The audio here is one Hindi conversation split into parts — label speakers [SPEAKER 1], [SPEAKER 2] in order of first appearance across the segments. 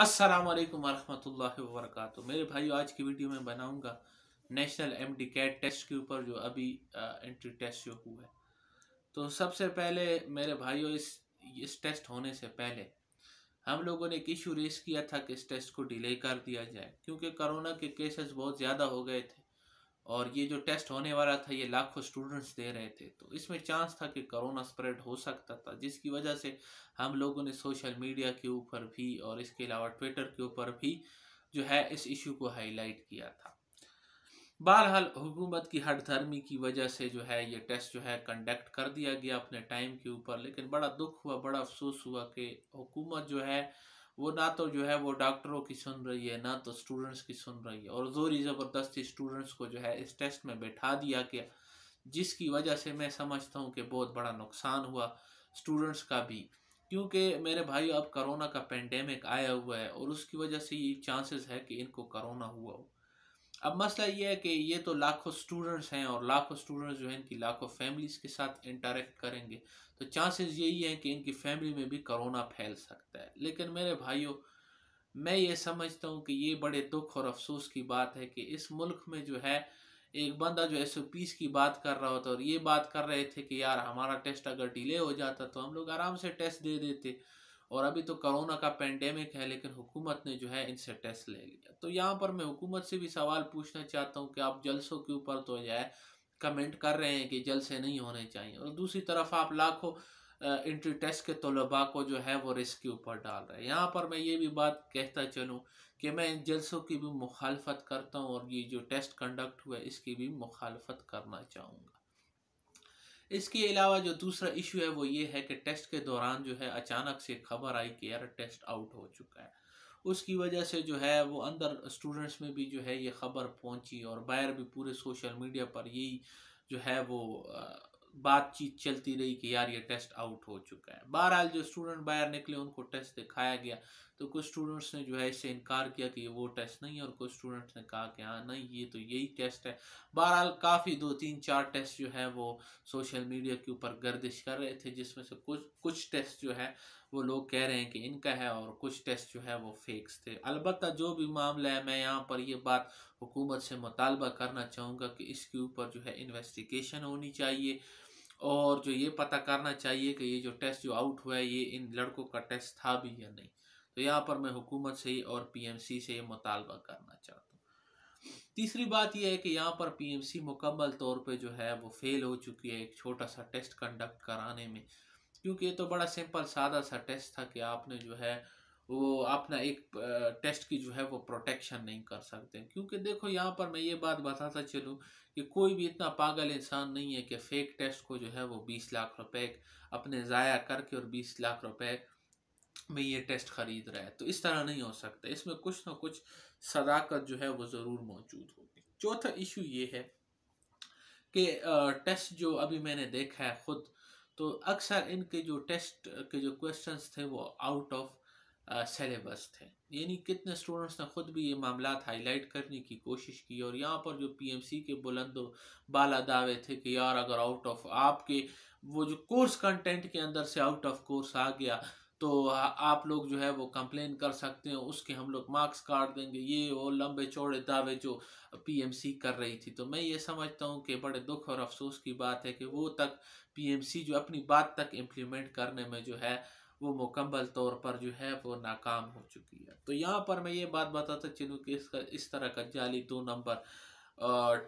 [SPEAKER 1] अस्सलाम वालेकुम वरहमतुल्लाहि वबरकातुहू मेरे भाइयों आज की वीडियो में बनाऊंगा national M D CAT test के ऊपर जो अभी एंट्री टेस्ट जो हुआ है तो सबसे पहले मेरे भाइयों इस इस टेस्ट होने से पहले हम लोगों ने एक इशू रेस किया था कि इस टेस्ट को डिले कर दिया जाए क्योंकि कोरोना के केसेस बहुत ज़्यादा हो गए थे और ये जो टेस्ट होने वाला था ये लाखों स्टूडेंट्स दे रहे थे तो इसमें चांस था कि कोरोना स्प्रेड हो सकता था जिसकी वजह से हम लोगों ने सोशल मीडिया के ऊपर भी और इसके अलावा ट्विटर के ऊपर भी जो है इस इशू को हाईलाइट किया था बहरहाल हुकूमत की हट धर्मी की वजह से जो है ये टेस्ट जो है कंडक्ट कर दिया गया अपने टाइम के ऊपर लेकिन बड़ा दुख हुआ बड़ा अफसोस हुआ कि हुकूमत जो है वो ना तो जो है वो डॉक्टरों की सुन रही है ना तो स्टूडेंट्स की सुन रही है और जोरी ज़बरदस्ती स्टूडेंट्स को जो है इस टेस्ट में बैठा दिया गया जिसकी वजह से मैं समझता हूँ कि बहुत बड़ा नुकसान हुआ स्टूडेंट्स का भी क्योंकि मेरे भाई अब करोना का पेंडेमिक आया हुआ है और उसकी वजह से ये चांसेस है कि इनको करोना हुआ हो अब मसला ये है कि ये तो लाखों स्टूडेंट्स हैं और लाखों स्टूडेंट्स जो हैं इनकी लाखों फैमिलीज़ के साथ इंटरेक्ट करेंगे तो चांसेस यही हैं कि इनकी फैमिली में भी करोना फैल सकता है लेकिन मेरे भाइयों मैं ये समझता हूँ कि ये बड़े दुख और अफसोस की बात है कि इस मुल्क में जो है एक बंदा जो एस ओ पीस की बात कर रहा होता और ये बात कर रहे थे कि यार हमारा टेस्ट अगर डिले हो जाता तो हम लोग आराम से टेस्ट दे देते और अभी तो कोरोना का पेंडेमिक है लेकिन हुकूमत ने जो है इनसे टेस्ट ले लिया तो यहाँ पर मैं हुकूमत से भी सवाल पूछना चाहता हूँ कि आप जलसों के ऊपर तो जो है कमेंट कर रहे हैं कि जलसे नहीं होने चाहिए और दूसरी तरफ आप लाखों इंट्री टेस्ट के तलबा को जो है वो रिस्क के ऊपर डाल रहे हैं यहाँ पर मैं ये भी बात कहता चलूँ कि मैं इन जलसों की भी मुखालफत करता हूँ और ये जो टेस्ट कंडक्ट हुआ इसकी भी मुखालफत करना चाहूँगा इसके अलावा जो दूसरा इशू है वो ये है कि टेस्ट के दौरान जो है अचानक से खबर आई कि यार टेस्ट आउट हो चुका है उसकी वजह से जो है वो अंदर स्टूडेंट्स में भी जो है ये खबर पहुंची और बाहर भी पूरे सोशल मीडिया पर यही जो है वो बातचीत चलती रही कि यार ये टेस्ट आउट हो चुका है बहरहाल जो स्टूडेंट बाहर निकले उनको टेस्ट दिखाया गया तो कुछ स्टूडेंट्स ने जो है इससे इनकार किया कि वो टेस्ट नहीं है और कुछ स्टूडेंट्स ने कहा कि हाँ नहीं ये तो यही टेस्ट है बहरहाल काफ़ी दो तीन चार टेस्ट जो है वो सोशल मीडिया के ऊपर गर्दिश कर रहे थे जिसमें से कुछ कुछ टेस्ट जो है वो लोग कह रहे हैं कि इनका है और कुछ टेस्ट जो है वो फेक्स थे अलबत्त जो भी मामला है मैं यहाँ पर ये बात हुकूमत से मुतालबा करना चाहूँगा कि इसके ऊपर जो है इन्वेस्टिगेशन होनी चाहिए और जो ये पता करना चाहिए कि ये जो टेस्ट जो आउट हुआ है ये इन लड़कों का टेस्ट था भी या नहीं तो यहाँ पर मैं हुकूमत से ही और पीएमसी से मुतालबा करना चाहता हूँ तीसरी बात यह है कि यहाँ पर पीएमसी मुकम्मल तौर पे जो है वो फेल हो चुकी है एक छोटा सा टेस्ट कंडक्ट कराने में क्योंकि ये तो बड़ा सिंपल सादा सा टेस्ट था कि आपने जो है वो अपना एक टेस्ट की जो है वो प्रोटेक्शन नहीं कर सकते क्योंकि देखो यहाँ पर मैं ये बात बताता चलूँ कि कोई भी इतना पागल इंसान नहीं है कि फ़ेक टेस्ट को जो है वो बीस लाख रुपए अपने ज़ाया करके और बीस लाख रुपए में ये टेस्ट ख़रीद रहा है तो इस तरह नहीं हो सकता इसमें कुछ ना कुछ सदाकत जो है वो ज़रूर मौजूद होगी चौथा इशू ये है कि टेस्ट जो अभी मैंने देखा है ख़ुद तो अक्सर इनके जो टेस्ट के जो क्वेश्चंस थे वो आउट ऑफ सेलेबस थे यानी कितने स्टूडेंट्स ने ख़ुद भी ये मामला हाईलाइट करने की कोशिश की और यहाँ पर जो पीएमसी के बुलंद बाला दावे थे कि यार अगर आउट ऑफ आपके वो जो कोर्स कंटेंट के अंदर से आउट ऑफ कोर्स आ गया तो आप लोग जो है वो कंप्लेन कर सकते हैं उसके हम लोग मार्क्स काट देंगे ये वो लंबे चौड़े दावे जो पीएमसी कर रही थी तो मैं ये समझता हूँ कि बड़े दुख और अफसोस की बात है कि वो तक पीएमसी जो अपनी बात तक इम्प्लीमेंट करने में जो है वो मुकम्मल तौर पर जो है वो नाकाम हो चुकी है तो यहाँ पर मैं ये बात बताता चलूँ कि इसका इस तरह का जाली दो नंबर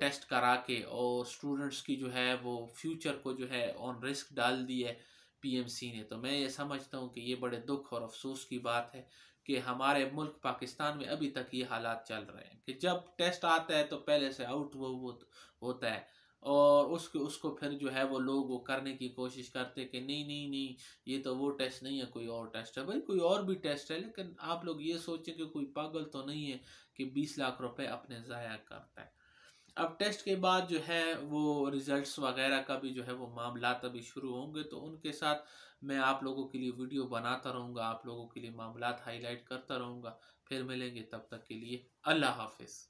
[SPEAKER 1] टेस्ट करा के और स्टूडेंट्स की जो है वो फ्यूचर को जो है ऑन रिस्क डाल दिए है पीएमसी ने तो मैं ये समझता हूँ कि ये बड़े दुख और अफसोस की बात है कि हमारे मुल्क पाकिस्तान में अभी तक ये हालात चल रहे हैं कि जब टेस्ट आता है तो पहले से आउट वो वो होता है और उसके उसको फिर जो है वो लोग वो करने की कोशिश करते कि नहीं नहीं नहीं ये तो वो टेस्ट नहीं है कोई और टेस्ट है भाई कोई और भी टेस्ट है लेकिन आप लोग ये सोचें कि कोई पागल तो नहीं है कि बीस लाख रुपए अपने ज़ाया करता है अब टेस्ट के बाद जो है वो रिजल्ट्स वगैरह का भी जो है वो मामला अभी शुरू होंगे तो उनके साथ मैं आप लोगों के लिए वीडियो बनाता रहूँगा आप लोगों के लिए मामला हाईलाइट करता रहूँगा फिर मिलेंगे तब तक के लिए अल्लाह हाफिज़